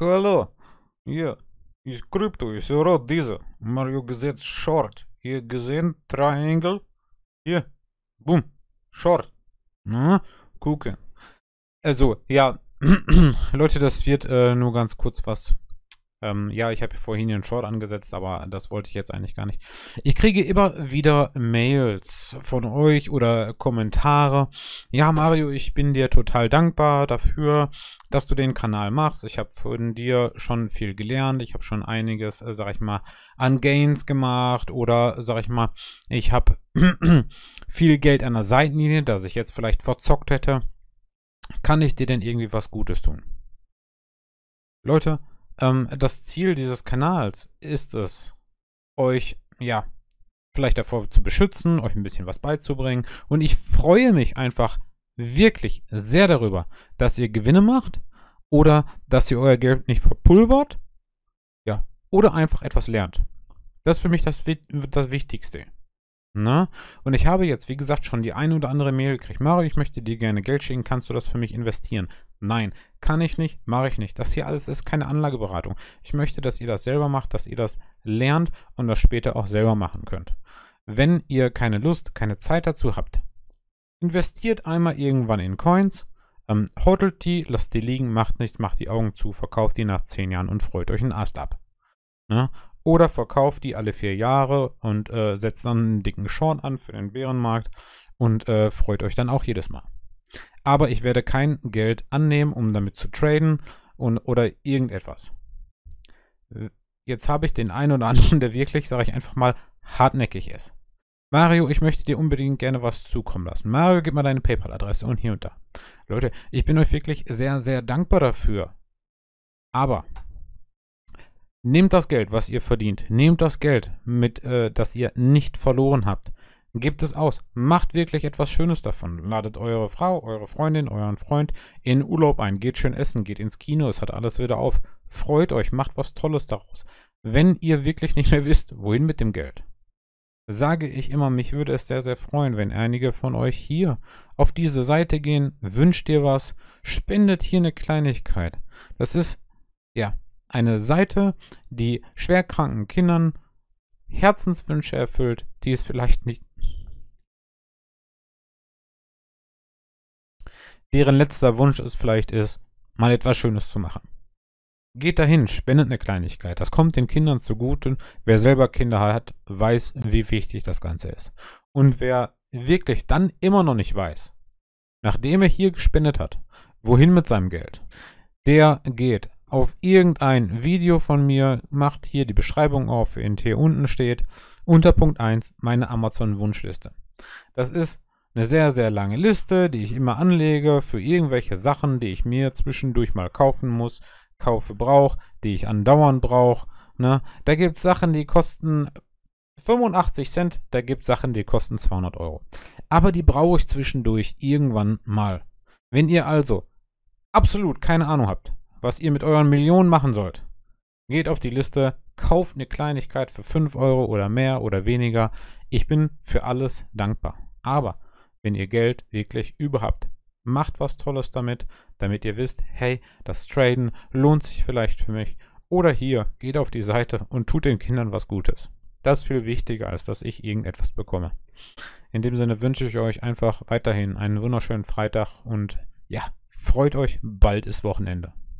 Hallo, ja, ist Krypto, ist rot dieser. Mario gesetzt Short. Ihr gesehen, Triangle? Hier, boom, Short. Na, gucke. Also, ja, Leute, das wird äh, nur ganz kurz was. Ähm, ja, ich habe vorhin einen Short angesetzt, aber das wollte ich jetzt eigentlich gar nicht. Ich kriege immer wieder Mails von euch oder Kommentare. Ja, Mario, ich bin dir total dankbar dafür, dass du den Kanal machst. Ich habe von dir schon viel gelernt. Ich habe schon einiges, äh, sag ich mal, an Gains gemacht oder sag ich mal, ich habe viel Geld an der Seitenlinie, das ich jetzt vielleicht verzockt hätte. Kann ich dir denn irgendwie was Gutes tun? Leute, ähm, das Ziel dieses Kanals ist es, euch, ja, vielleicht davor zu beschützen, euch ein bisschen was beizubringen. Und ich freue mich einfach wirklich sehr darüber, dass ihr Gewinne macht oder dass ihr euer Geld nicht verpulvert. Ja, oder einfach etwas lernt. Das ist für mich das, das Wichtigste. Na? Ne? Und ich habe jetzt, wie gesagt, schon die eine oder andere Mail gekriegt. Mario, ich möchte dir gerne Geld schicken, kannst du das für mich investieren? Nein, kann ich nicht, mache ich nicht. Das hier alles ist keine Anlageberatung. Ich möchte, dass ihr das selber macht, dass ihr das lernt und das später auch selber machen könnt. Wenn ihr keine Lust, keine Zeit dazu habt, investiert einmal irgendwann in Coins, ähm, hodelt die, lasst die liegen, macht nichts, macht die Augen zu, verkauft die nach 10 Jahren und freut euch einen Ast ab. Ne? Oder verkauft die alle 4 Jahre und äh, setzt dann einen dicken Short an für den Bärenmarkt und äh, freut euch dann auch jedes Mal aber ich werde kein Geld annehmen, um damit zu traden und, oder irgendetwas. Jetzt habe ich den einen oder anderen, der wirklich, sage ich einfach mal, hartnäckig ist. Mario, ich möchte dir unbedingt gerne was zukommen lassen. Mario, gib mal deine PayPal-Adresse und hier und da. Leute, ich bin euch wirklich sehr, sehr dankbar dafür. Aber nehmt das Geld, was ihr verdient. Nehmt das Geld, mit, äh, das ihr nicht verloren habt. Gebt es aus. Macht wirklich etwas Schönes davon. Ladet eure Frau, eure Freundin, euren Freund in Urlaub ein. Geht schön essen, geht ins Kino, es hat alles wieder auf. Freut euch, macht was Tolles daraus. Wenn ihr wirklich nicht mehr wisst, wohin mit dem Geld, sage ich immer, mich würde es sehr, sehr freuen, wenn einige von euch hier auf diese Seite gehen, wünscht ihr was, spendet hier eine Kleinigkeit. Das ist, ja, eine Seite, die schwerkranken Kindern Herzenswünsche erfüllt, die es vielleicht nicht deren letzter Wunsch es vielleicht ist, mal etwas Schönes zu machen. Geht dahin, spendet eine Kleinigkeit. Das kommt den Kindern zugute. Wer selber Kinder hat, weiß, wie wichtig das Ganze ist. Und wer wirklich dann immer noch nicht weiß, nachdem er hier gespendet hat, wohin mit seinem Geld, der geht auf irgendein Video von mir, macht hier die Beschreibung auf, in hier unten steht, unter Punkt 1 meine Amazon-Wunschliste. Das ist eine sehr, sehr lange Liste, die ich immer anlege für irgendwelche Sachen, die ich mir zwischendurch mal kaufen muss, kaufe, brauche, die ich andauernd brauche. Ne? Da gibt es Sachen, die kosten 85 Cent, da gibt es Sachen, die kosten 200 Euro. Aber die brauche ich zwischendurch irgendwann mal. Wenn ihr also absolut keine Ahnung habt, was ihr mit euren Millionen machen sollt, geht auf die Liste, kauft eine Kleinigkeit für 5 Euro oder mehr oder weniger. Ich bin für alles dankbar. Aber wenn ihr Geld wirklich überhaupt. Macht was Tolles damit, damit ihr wisst, hey, das Traden lohnt sich vielleicht für mich. Oder hier, geht auf die Seite und tut den Kindern was Gutes. Das ist viel wichtiger, als dass ich irgendetwas bekomme. In dem Sinne wünsche ich euch einfach weiterhin einen wunderschönen Freitag und ja, freut euch, bald ist Wochenende.